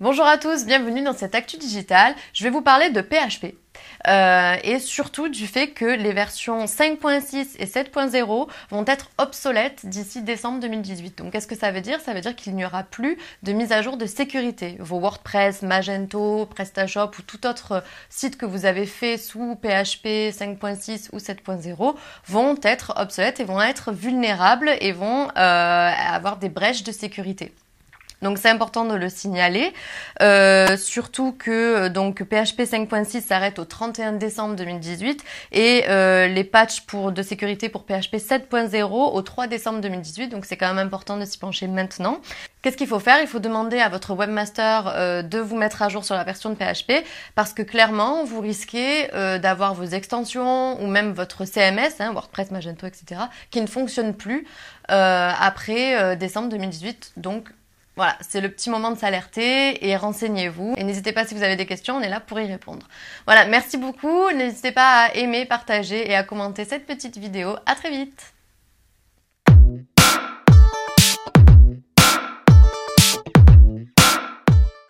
Bonjour à tous, bienvenue dans cette Actu digital. Je vais vous parler de PHP. Euh, et surtout du fait que les versions 5.6 et 7.0 vont être obsolètes d'ici décembre 2018. Donc qu'est-ce que ça veut dire Ça veut dire qu'il n'y aura plus de mise à jour de sécurité. Vos WordPress, Magento, PrestaShop ou tout autre site que vous avez fait sous PHP 5.6 ou 7.0 vont être obsolètes et vont être vulnérables et vont euh, avoir des brèches de sécurité. Donc c'est important de le signaler, euh, surtout que euh, donc PHP 5.6 s'arrête au 31 décembre 2018 et euh, les patchs pour, de sécurité pour PHP 7.0 au 3 décembre 2018. Donc c'est quand même important de s'y pencher maintenant. Qu'est-ce qu'il faut faire Il faut demander à votre webmaster de vous mettre à jour sur la version de PHP parce que clairement vous risquez d'avoir vos extensions ou même votre CMS, hein, WordPress, Magento, etc., qui ne fonctionnent plus après décembre 2018. Donc voilà, c'est le petit moment de s'alerter et renseignez-vous. Et n'hésitez pas si vous avez des questions, on est là pour y répondre. Voilà, merci beaucoup. N'hésitez pas à aimer, partager et à commenter cette petite vidéo. À très vite